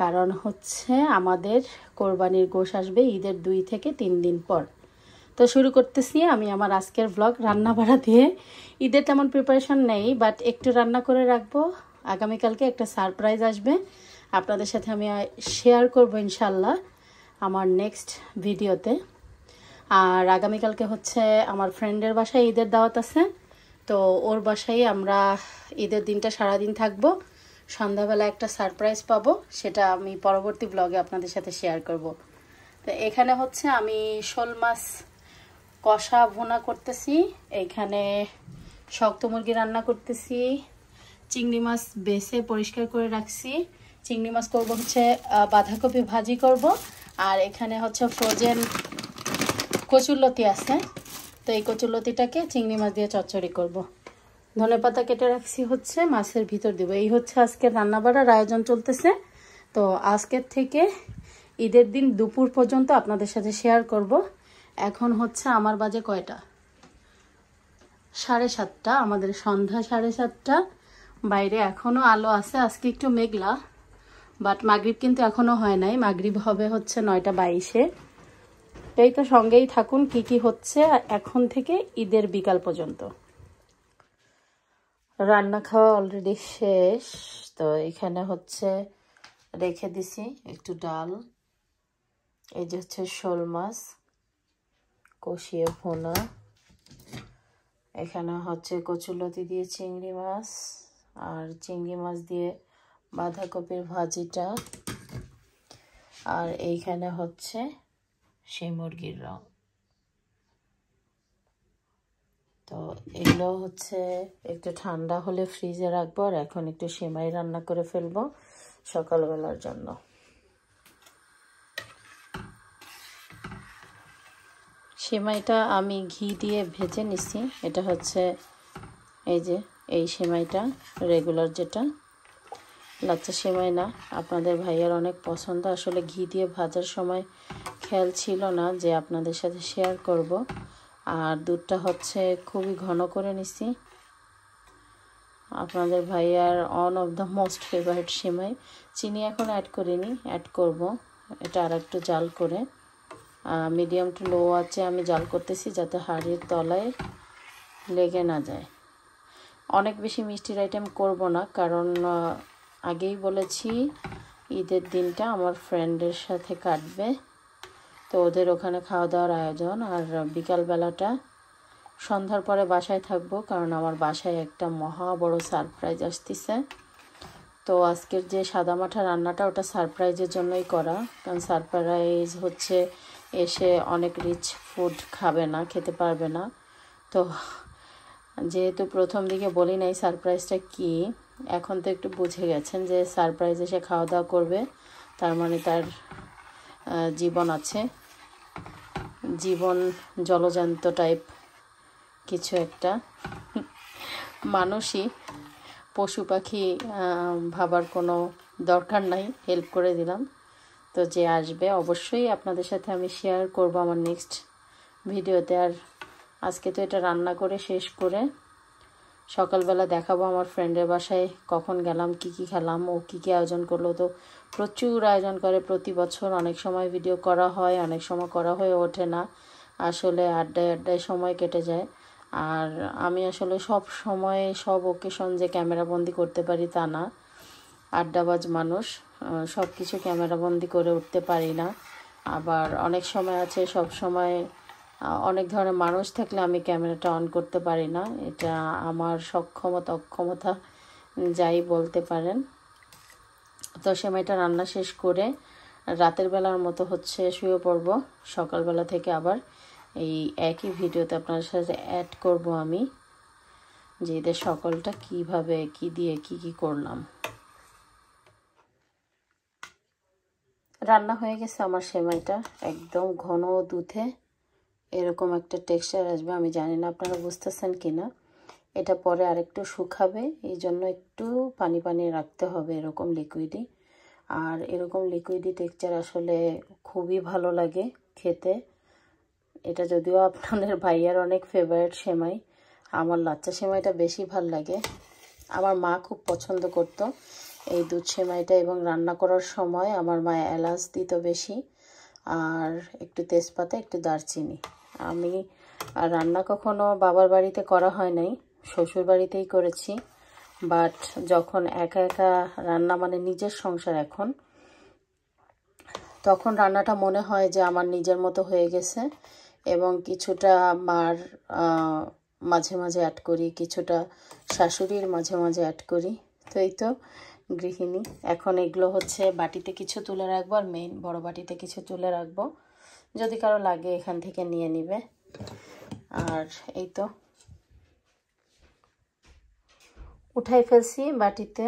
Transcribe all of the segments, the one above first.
কারণ হচ্ছে আমাদের কোরবানির গোশ আসবে ঈদের দুই থেকে তিন দিন পর তো শুরু করতেছি আমি আমার আজকের ব্লগ রান্না ভাড়া দিয়ে ঈদের তেমন প্রিপারেশন নেই বাট একটু রান্না করে রাখবো আগামীকালকে একটা সারপ্রাইজ আসবে আপনাদের সাথে আমি শেয়ার করবো ইনশাল্লাহ আমার নেক্সট ভিডিওতে আর আগামীকালকে হচ্ছে আমার ফ্রেন্ডের বাসায় ঈদের দাওয়াত আছে তো ওর বাসায় আমরা ঈদের দিনটা সারাদিন থাকবো সন্ধ্যাবেলা একটা সারপ্রাইজ পাবো সেটা আমি পরবর্তী ব্লগে আপনাদের সাথে শেয়ার করব। তো এখানে হচ্ছে আমি শোল মাছ কষা ভুনা করতেছি এখানে শক্ত মুরগি রান্না করতেছি চিংড়ি মাছ বেছে পরিষ্কার করে রাখছি চিংড়ি মাছ করব হচ্ছে বাঁধাকপি ভাজি করব আর এখানে হচ্ছে ফ্রোজেন কচুরলতি আছে তো এই কচুরলতিটাকে চিংড়ি মাছ দিয়ে চচ্চড়ি করবো ধনে পাতা কেটে রাখছি হচ্ছে মাছের ভিতর দেবো এই হচ্ছে আজকে রান্নাবাড়ার আয়োজন চলতেছে তো আজকের থেকে ঈদের দিন দুপুর পর্যন্ত আপনাদের সাথে শেয়ার করব এখন হচ্ছে আমার বাজে কয়টা সাড়ে সাতটা আমাদের সন্ধ্যা সাড়ে সাতটা বাইরে এখনও আলো আছে আজকে একটু মেঘলা বাট মাগরীব কিন্তু এখনও হয় নাই মাগরীব হবে হচ্ছে নয়টা বাইশে এই তো সঙ্গেই থাকুন কি কি হচ্ছে এখন থেকে ঈদের বিকাল পর্যন্ত রান্না খাওয়া অলরেডি শেষ তো এখানে হচ্ছে রেখে দিছি একটু ডাল এই যে হচ্ছে শোল মাছ কষিয়ে ভোনা এখানে হচ্ছে কচুলতি দিয়ে চিংড়ি মাছ আর চিংড়ি মাছ দিয়ে বাঁধাকপির ভাজিটা আর এইখানে হচ্ছে সেই মুরগির রং তো এগুলো হচ্ছে একটু ঠান্ডা হলে ফ্রিজে রাখবো আর এখন একটু সেমাই রান্না করে ফেলবো সকালবেলার জন্য সেমাইটা আমি ঘি দিয়ে ভেজে নিছি এটা হচ্ছে এই যে এই সেমাইটা রেগুলার যেটা লাচ্চা সেমাই না আপনাদের ভাইয়ার অনেক পছন্দ আসলে ঘি দিয়ে ভাজার সময় খেয়াল ছিল না যে আপনাদের সাথে শেয়ার করব আর দুধটা হচ্ছে খুবই ঘন করে নিছি আপনাদের ভাইয়ার one of the most favourite সেমাই চিনি এখন অ্যাড করিনি অ্যাড করব এটা আর একটু জাল করে মিডিয়াম টু লো আছে আমি জাল করতেছি যাতে হাড়ির তলায় লেগে না যায় অনেক বেশি মিষ্টির আইটেম করব না কারণ আগেই বলেছি ঈদের দিনটা আমার ফ্রেন্ডের সাথে কাটবে তো ওদের ওখানে খাওয়া দাওয়ার আয়োজন আর বিকালবেলাটা সন্ধ্যার পরে বাসায় থাকবো কারণ আমার বাসায় একটা মহা বড় সারপ্রাইজ আসতেছে তো আজকের যে মাঠা রান্নাটা ওটা সারপ্রাইজের জন্যই করা কারণ সারপ্রাইজ হচ্ছে এসে অনেক রিচ ফুড খাবে না খেতে পারবে না তো যেহেতু প্রথম দিকে বলি নাই সারপ্রাইজটা কি এখন তো একটু বুঝে গেছেন যে সারপ্রাইজ এসে খাওয়া দাওয়া করবে তার মানে তার জীবন আছে জীবন জলজান্ত টাইপ কিছু একটা মানুষই পশু পাখি ভাবার কোনো দরকার নাই হেল্প করে দিলাম তো যে আসবে অবশ্যই আপনাদের সাথে আমি শেয়ার করব আমার নেক্সট ভিডিওতে আর আজকে তো এটা রান্না করে শেষ করে সকালবেলা দেখাবো আমার ফ্রেন্ডের বাসায় কখন গেলাম কি কি খেলাম ও কি কি আয়োজন করলো তো প্রচুর আয়োজন করে প্রতি বছর অনেক সময় ভিডিও করা হয় অনেক সময় করা হয়ে ওঠে না আসলে আড্ডায় আড্ডায় সময় কেটে যায় আর আমি আসলে সব সময় সব ওকেশন যে ক্যামেরাবন্দি করতে পারি তা না আড্ডাবাজ মানুষ সব কিছু ক্যামেরাবন্দি করে উঠতে পারি না আবার অনেক সময় আছে সব সময় অনেক ধরনের মানুষ থাকলে আমি ক্যামেরাটা অন করতে পারি না এটা আমার সক্ষমতা অক্ষমতা যাই বলতে পারেন তো সেমাইটা রান্না শেষ করে রাতের বেলার মতো হচ্ছে শুয়ে পড়ব সকালবেলা থেকে আবার এই একই ভিডিওতে আপনার সাথে অ্যাড করব আমি যে এদের সকলটা কীভাবে কি দিয়ে কি কি করলাম রান্না হয়ে গেছে আমার সেমাইটা একদম ঘন দুধে এরকম একটা টেক্সচার আসবে আমি জানি না আপনারা বুঝতেছেন কি না এটা পরে আরেকটু শুকাবে এই জন্য একটু পানি পানি রাখতে হবে এরকম লিকুইডই আর এরকম লিকুইডি টেক্সচার আসলে খুবই ভালো লাগে খেতে এটা যদিও আপনাদের ভাইয়ার অনেক ফেভারিট সেমাই আমার লাচ্চা সেমাইটা বেশি ভাল লাগে আমার মা খুব পছন্দ করত এই দুধ সেমাইটা এবং রান্না করার সময় আমার মা এলাচ দিত বেশি আর একটু তেজপাতা একটু দারচিনি আমি রান্না কখনো বাবার বাড়িতে করা হয় নাই শ্বশুর বাড়িতেই করেছি বাট যখন একা একা রান্না মানে নিজের সংসার এখন তখন রান্নাটা মনে হয় যে আমার নিজের মতো হয়ে গেছে এবং কিছুটা মার মাঝে মাঝে অ্যাড করি কিছুটা শাশুড়ির মাঝে মাঝে অ্যাড করি তো এই তো গৃহিণী এখন এগুলো হচ্ছে বাটিতে কিছু তুলে রাখবো আর মেইন বড় বাটিতে কিছু তুলে রাখবো যদি কারো লাগে এখান থেকে নিয়ে নিবে আর এই তো উঠাই ফেলছি বাটিতে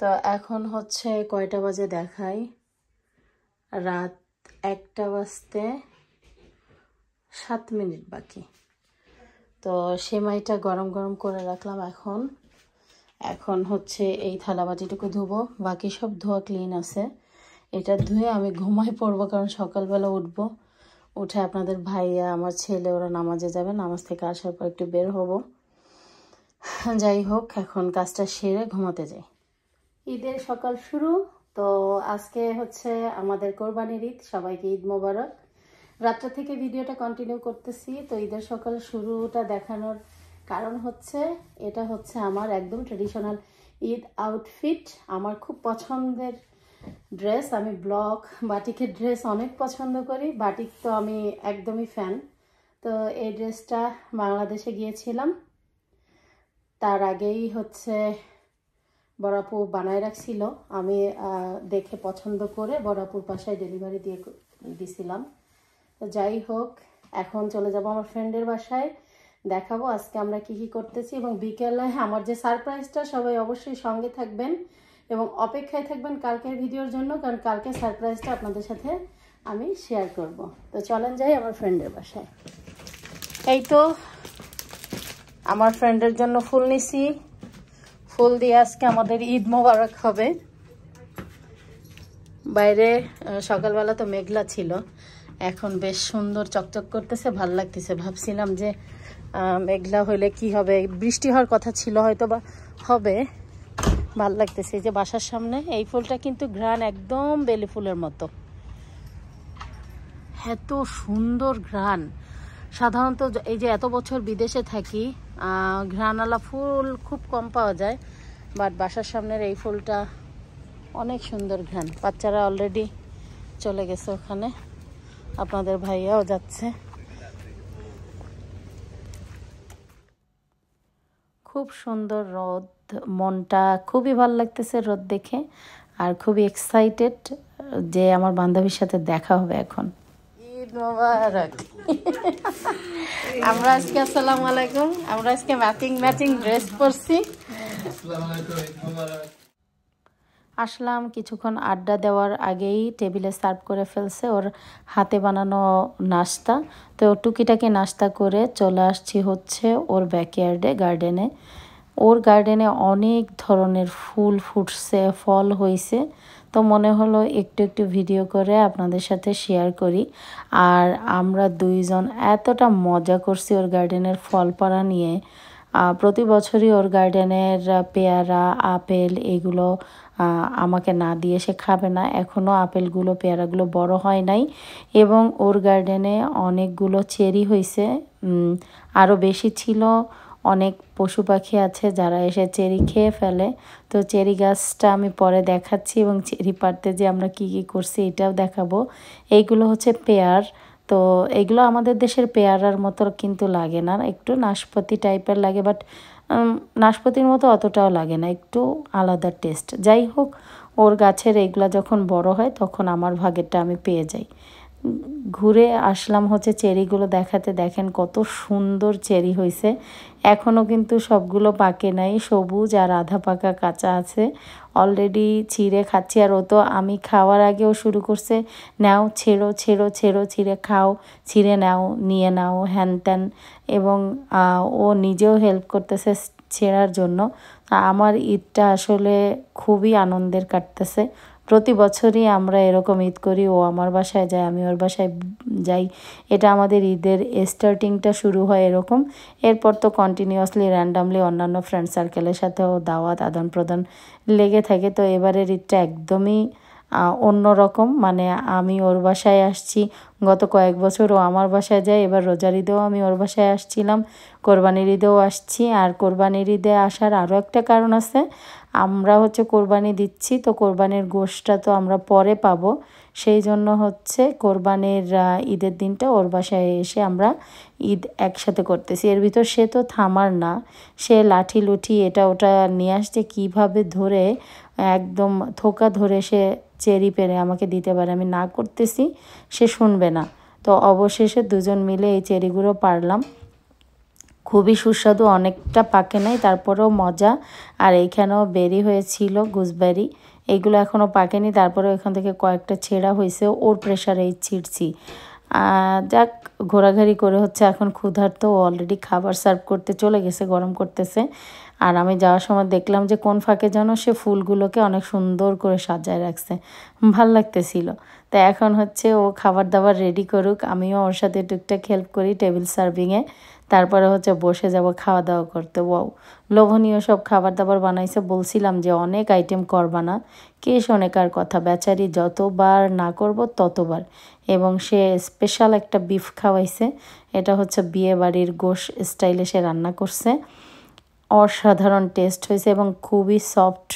তো এখন হচ্ছে কয়টা বাজে দেখাই রাত একটা বাজতে সাত মিনিট বাকি তো সেমাইটা গরম গরম করে রাখলাম এখন এখন হচ্ছে এই থালা বাটিটুকু ধুবো বাকি সব ধোয়া ক্লিন আছে এটা ধুয়ে আমি ঘুমাই পড়বো কারণ সকালবেলা উঠবো উঠে আপনাদের ভাইয়া আমার ছেলে ওরা নামাজে যাবে নামাজ থেকে আসার পর একটু বের হব যাই হোক এখন কাজটা সেরে ঘুমাতে যাই ঈদের সকাল শুরু তো আজকে হচ্ছে আমাদের কোরবানির ঈদ সবাইকে ঈদ মোবারক রাত্রে থেকে ভিডিওটা কন্টিনিউ করতেছি তো ঈদের সকাল শুরুটা দেখানোর কারণ হচ্ছে এটা হচ্ছে আমার একদম ট্রেডিশনাল ঈদ আউটফিট আমার খুব পছন্দের ড্রেস আমি ব্লক বাটিকের ড্রেস অনেক পছন্দ করি বাটিক তো আমি একদমই ফ্যান তো এই ড্রেসটা বাংলাদেশে গিয়েছিলাম তার আগেই হচ্ছে বড়াপু বানায় রাখছিল আমি দেখে পছন্দ করে বড়াপুর বাসায় ডেলিভারি দিয়ে দিছিলাম তো যাই হোক এখন চলে যাব আমার ফ্রেন্ডের বাসায় দেখাবো আজকে আমরা কি কি করতেছি এবং বিকেলে আমার যে সারপ্রাইজটা সবাই অবশ্যই সঙ্গে থাকবেন এবং অপেক্ষায় থাকবেন কালকের ভিডিওর জন্য কারণ কালকে সারপ্রাইজটা আপনাদের সাথে আমি শেয়ার করব তো চলেন যাই আমার ফ্রেন্ডের বাসায় এই তো আমার ফ্রেন্ডের জন্য ফুল নিছি ফুল দিয়ে আজকে আমাদের ঈদ মোবারক হবে বাইরে সকালবেলা তো মেঘলা ছিল এখন বেশ সুন্দর চকচক করতেছে ভাল লাগতেছে ভাবছিলাম যে মেঘলা হইলে কি হবে বৃষ্টি হওয়ার কথা ছিল হয়তো বা হবে ভাল লাগতেছে এই যে বাসার সামনে এই ফুলটা কিন্তু ঘ্রাণ একদম বেলি ফুলের মতো এত সুন্দর ঘ্রাণ সাধারণত এই যে এত বছর বিদেশে থাকি ঘ্রাণালা ফুল খুব কম পাওয়া যায় বাট বাসার সামনের এই ফুলটা অনেক সুন্দর ঘ্রাণ বাচ্চারা অলরেডি চলে গেছে ওখানে আপনাদের ভাইয়াও যাচ্ছে খুব সুন্দর রদ মনটা খুবই ভালো লাগতেছে রোদ দেখে আর খুবই এক্সাইটেড যে আমার বান্ধবীর সাথে দেখা হবে এখন আমরা আজকে আসসালাম আলাইকুম আমরা আজকে ম্যাচিং ম্যাচিং ড্রেস পরছি আসলাম কিছুক্ষণ আড্ডা দেওয়ার আগেই টেবিলে সার্ভ করে ফেলছে ওর হাতে বানানো নাস্তা তো টুকিটাকি নাস্তা করে চলে আসছি হচ্ছে ওর ব্যাকয়ার্ডে গার্ডেনে ওর গার্ডেনে অনেক ধরনের ফুল ফুটছে ফল হয়েছে তো মনে হলো একটু একটু ভিডিও করে আপনাদের সাথে শেয়ার করি আর আমরা দুইজন এতটা মজা করছি ওর গার্ডেনের ফল পাড়া নিয়ে প্রতি বছরই ওর গার্ডেনের পেয়ারা আপেল এগুলো আমাকে না দিয়ে সে খাবে না এখনও আপেলগুলো পেয়ারাগুলো বড় হয় নাই এবং ওর গার্ডেনে অনেকগুলো চেরি হয়েছে আরও বেশি ছিল অনেক পশু পাখি আছে যারা এসে চেরি খেয়ে ফেলে তো চেরি গাছটা আমি পরে দেখাচ্ছি এবং চেরি পাড়তে যে আমরা কি কি করছি এটাও দেখাবো এইগুলো হচ্ছে পেয়ার তো এগুলো আমাদের দেশের পেয়ারার মতো কিন্তু লাগে না একটু নাশপাতি টাইপের লাগে বাট নাশপাতির মতো অতটাও লাগে না একটু আলাদা টেস্ট যাই হোক ওর গাছের এইগুলা যখন বড় হয় তখন আমার ভাগেরটা আমি পেয়ে যাই ঘুরে আসলাম হচ্ছে চেরিগুলো দেখাতে দেখেন কত সুন্দর চেরি হয়েছে এখনও কিন্তু সবগুলো পাকে নাই সবুজ আর আধা পাকা কাঁচা আছে অলরেডি ছিঁড়ে খাচ্ছি আর ও তো আমি খাওয়ার আগেও শুরু করছে নাও ছেড়ো ছেড়ো ছেড়ো ছিঁড়ে খাও ছিঁড়ে নাও নিয়ে নাও হ্যান ত্যান এবং ও নিজেও হেল্প করতেছে ছেঁড়ার জন্য আমার ঈদটা আসলে খুবই আনন্দের কাটতেছে প্রতি বছরই আমরা এরকম ঈদ করি ও আমার বাসায় যায় আমি ওর বাসায় যাই এটা আমাদের ঈদের স্টার্টিংটা শুরু হয় এরকম এরপর তো কন্টিনিউয়াসলি র্যান্ডামলি অন্যান্য ফ্রেন্ড সার্কেলের সাথেও দাওয়াত আদান প্রদান লেগে থাকে তো এবারের ঈদটা একদমই অন্য রকম মানে আমি ওর বাসায় আসছি গত কয়েক বছর ও আমার বাসায় যায় এবার রোজার ঈদেও আমি ওর বাসায় আসছিলাম কোরবানির ঈদেও আসছি আর কোরবানির ঈদে আসার আরও একটা কারণ আছে আমরা হচ্ছে কোরবানি দিচ্ছি তো কোরবানির গোষ্ঠটা তো আমরা পরে পাব সেই জন্য হচ্ছে কোরবানির ঈদের দিনটা ওর বাসায় এসে আমরা ঈদ একসাথে করতেছি এর ভিতর সে তো থামার না সে লাঠি লুঠি এটা ওটা নিয়ে আসছে কীভাবে ধরে একদম থোকা ধরে সে চেরি পেরে আমাকে দিতে পারে আমি না করতেছি সে শুনবে না তো অবশেষে দুজন মিলে এই চেরিগুলো পারলাম খুবই সুস্বাদু অনেকটা পাকে নাই তারপরেও মজা আর এইখানেও বেরি হয়েছিল গুজবেরি এগুলো এখনও পাকেনি তারপরে এখান থেকে কয়েকটা ছেঁড়া হয়েছে ওর প্রেশারে ছিঁড়ছি যাক ঘোরাঘুরি করে হচ্ছে এখন ক্ষুধার্ত অলরেডি খাবার সার্ভ করতে চলে গেছে গরম করতেছে আর আমি যাওয়ার সময় দেখলাম যে কোন ফাঁকে যেন সে ফুলগুলোকে অনেক সুন্দর করে সাজায় রাখছে ভাল লাগতেছিল তো এখন হচ্ছে ও খাবার দাবার রেডি করুক আমিও ওর সাথে টুকটাক হেল্প করি টেবিল সার্ভিংয়ে তারপরে হচ্ছে বসে যাব খাওয়া দাওয়া করতে ও লোভনীয় সব খাবার দাবার বানাইছে বলছিলাম যে অনেক আইটেম করবা না কে শোনে কার কথা বেচারি যতবার না করব ততবার এবং সে স্পেশাল একটা বিফ খাওয়াইছে এটা হচ্ছে বিয়ে বাড়ির গোশ স্টাইলে সে রান্না করছে অসাধারণ টেস্ট হয়েছে এবং খুবই সফট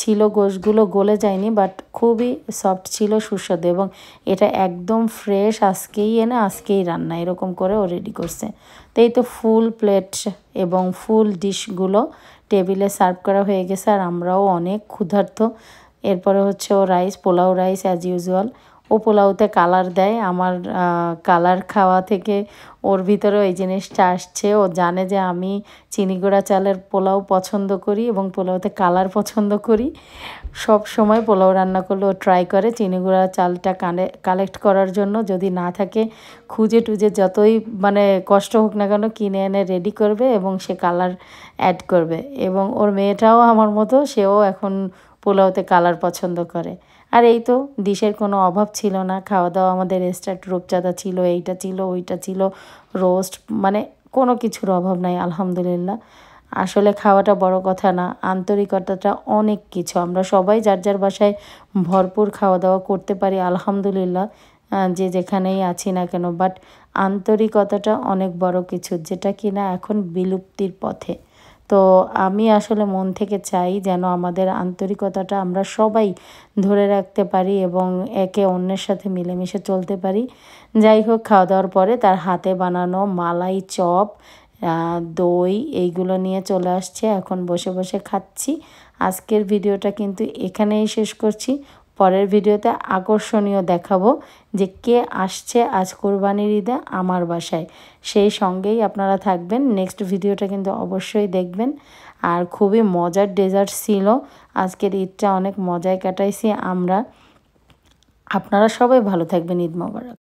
ছিল গোশগুলো গলে যায়নি বাট খুবই সফট ছিল সুস্বাদু এবং এটা একদম ফ্রেশ আজকেই এনে আজকেই রান্না এরকম করে ও রেডি করছে তো এই তো ফুল প্লেট এবং ফুল ডিশগুলো টেবিলে সার্ভ করা হয়ে গেছে আর আমরাও অনেক ক্ষুধার্থ এরপরে হচ্ছে ও rice pulao rice as usual ও পোলাওতে কালার দেয় আমার কালার খাওয়া থেকে ওর ভিতরে এই জিনিসটা আসছে ও জানে যে আমি চিনি গুঁড়া চালের পোলাও পছন্দ করি এবং পোলাওতে কালার পছন্দ করি সব সময় পোলাও রান্না করলে ও ট্রাই করে চিনি গুঁড়া চালটা কালেক্ট করার জন্য যদি না থাকে খুঁজে টুজে যতই মানে কষ্ট হোক না কেন কিনে এনে রেডি করবে এবং সে কালার অ্যাড করবে এবং ওর মেয়েটাও আমার মতো সেও এখন পোলাওতে কালার পছন্দ করে আর এই তো ডিশের কোনো অভাব ছিল না খাওয়া দাওয়া আমাদের স্টার্ট রূপচাঁদা ছিল এইটা ছিল ওইটা ছিল রোস্ট মানে কোনো কিছুর অভাব নাই আলহামদুলিল্লাহ আসলে খাওয়াটা বড় কথা না আন্তরিকতাটা অনেক কিছু আমরা সবাই যার যার বাসায় ভরপুর খাওয়া দাওয়া করতে পারি আলহামদুলিল্লাহ যে যেখানেই আছি না কেন বাট আন্তরিকতাটা অনেক বড় কিছু যেটা কিনা এখন বিলুপ্তির পথে তো আমি আসলে মন থেকে চাই যেন আমাদের আন্তরিকতাটা আমরা সবাই ধরে রাখতে পারি এবং একে অন্যের সাথে মিলেমিশে চলতে পারি যাই হোক খাওয়া দাওয়ার পরে তার হাতে বানানো মালাই চপ দই এইগুলো নিয়ে চলে আসছে এখন বসে বসে খাচ্ছি আজকের ভিডিওটা কিন্তু এখানেই শেষ করছি পরের ভিডিওতে আকর্ষণীয় দেখাবো যে কে আসছে আজ কোরবানির ঈদে আমার বাসায় সেই সঙ্গেই আপনারা থাকবেন নেক্সট ভিডিওটা কিন্তু অবশ্যই দেখবেন আর খুবই মজার ডেজার্ট ছিল আজকের ঈদটা অনেক মজায় কাটাইছি আমরা আপনারা সবাই ভালো থাকবেন ঈদ মোবারক